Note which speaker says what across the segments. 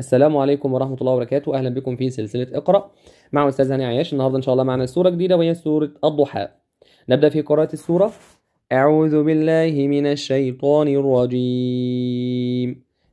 Speaker 1: السلام عليكم ورحمه الله وبركاته اهلا بكم في سلسله اقرا مع استاذ هاني عياش النهارده ان شاء الله معنا سوره جديده وهي سوره الضحى نبدا في قراءه السوره اعوذ بالله من الشيطان الرجيم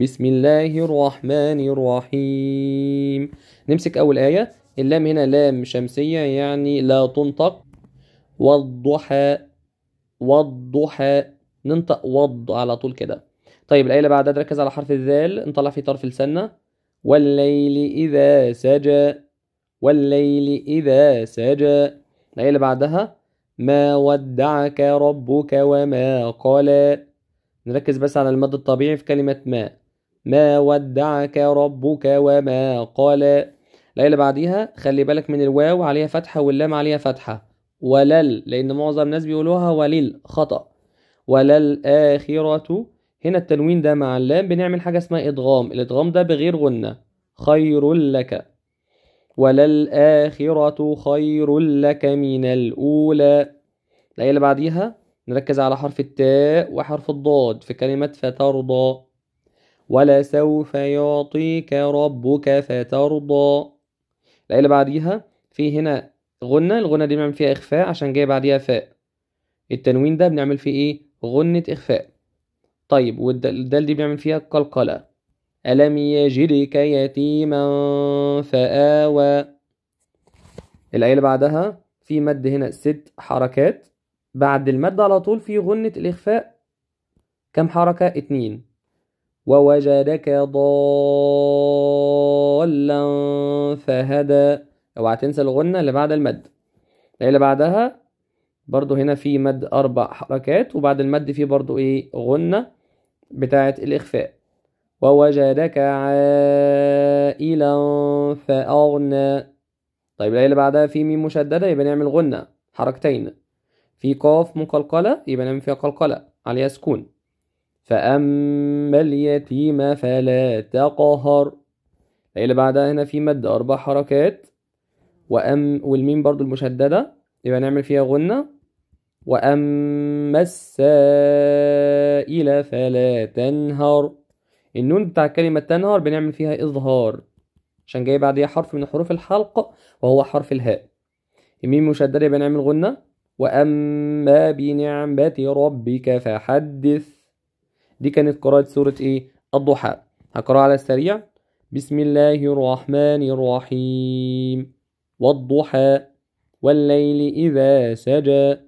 Speaker 1: بسم الله الرحمن الرحيم نمسك اول ايه اللام هنا لام شمسيه يعني لا تنطق والضحى والضحى ننطق وض على طول كده طيب الآية اللي بعدها تركز على حرف الذال نطلع فيه طرف لساننا والليل إذا سجى والليل إذا سجى الآية اللي بعدها ما ودعك ربك وما قلى نركز بس على المد الطبيعي في كلمة ما ما ودعك ربك وما قلى الآية اللي بعديها خلي بالك من الواو عليها فتحة واللام عليها فتحة ولل لأن معظم الناس بيقولوها ولل خطأ وللآخرة هنا التنوين ده مع اللام بنعمل حاجة اسمها إدغام الإدغام ده بغير غنة خير لك وللآخرة خير لك من الأولى الآية اللي بعديها نركز على حرف التاء وحرف الضاد في كلمة فترضى ولسوف يعطيك ربك فترضى الآية اللي بعديها في هنا غنة الغنة دي بنعمل فيها إخفاء عشان جاي بعديها فاء التنوين ده بنعمل فيه إيه غنة إخفاء طيب والدال دي بيعمل فيها قلقلة ألم يجدك يتيما فآوى الآية اللي بعدها في مد هنا ست حركات بعد المد على طول في غنة الإخفاء كم حركة؟ اتنين ووجدك ضالا فهدى اوعى تنسى الغنة اللي بعد المد الآية اللي بعدها برضو هنا في مد أربع حركات وبعد المد في برضو إيه غنة بتاعة الإخفاء ووجدك عائلا فأغنى طيب الآية اللي بعدها في ميم مشددة يبقى نعمل غنة حركتين في قاف مقلقلة يبقى نعمل فيها قلقلة عليها سكون فأما اليتيم فلا تقهر الآية اللي بعدها هنا في مادة أربع حركات وأم والميم برضو المشددة يبقى نعمل فيها غنة وأما السائل فلا تنهر النون بتاع كلمة تنهر بنعمل فيها إظهار عشان جاي بعديها حرف من حروف الحلق وهو حرف الهاء الميم مشددة بنعمل غنة وأما بنعمة ربك فحدث دي كانت قراءة سورة إيه؟ الضحى هقرأ على السريع بسم الله الرحمن الرحيم والضحى والليل إذا سجى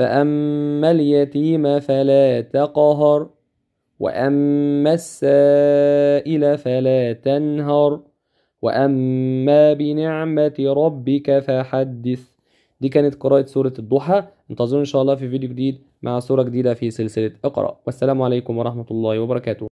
Speaker 1: فأما اليتيم فلا تقهر وأما السائل فلا تنهر وأما بنعمة ربك فحدث دي كانت قراءة سورة الضحى انتظروا إن شاء الله في فيديو جديد مع سورة جديدة في سلسلة اقرأ والسلام عليكم ورحمة الله وبركاته